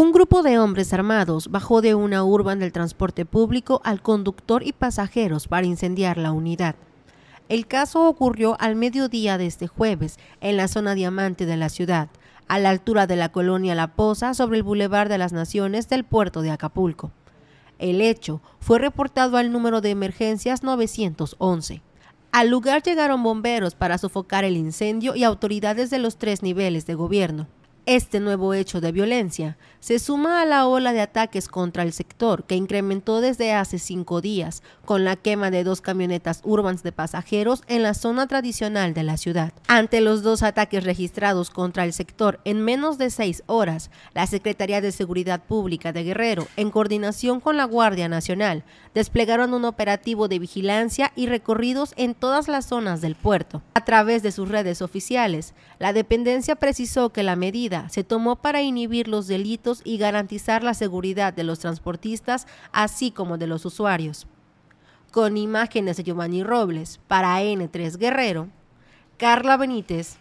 Un grupo de hombres armados bajó de una urban del transporte público al conductor y pasajeros para incendiar la unidad. El caso ocurrió al mediodía de este jueves en la zona diamante de la ciudad, a la altura de la colonia La Poza sobre el Boulevard de las Naciones del puerto de Acapulco. El hecho fue reportado al número de emergencias 911. Al lugar llegaron bomberos para sofocar el incendio y autoridades de los tres niveles de gobierno. Este nuevo hecho de violencia se suma a la ola de ataques contra el sector que incrementó desde hace cinco días con la quema de dos camionetas urbans de pasajeros en la zona tradicional de la ciudad. Ante los dos ataques registrados contra el sector en menos de seis horas, la Secretaría de Seguridad Pública de Guerrero, en coordinación con la Guardia Nacional, desplegaron un operativo de vigilancia y recorridos en todas las zonas del puerto. A través de sus redes oficiales, la dependencia precisó que la medida se tomó para inhibir los delitos y garantizar la seguridad de los transportistas, así como de los usuarios. Con imágenes de Giovanni Robles para N3 Guerrero, Carla Benítez,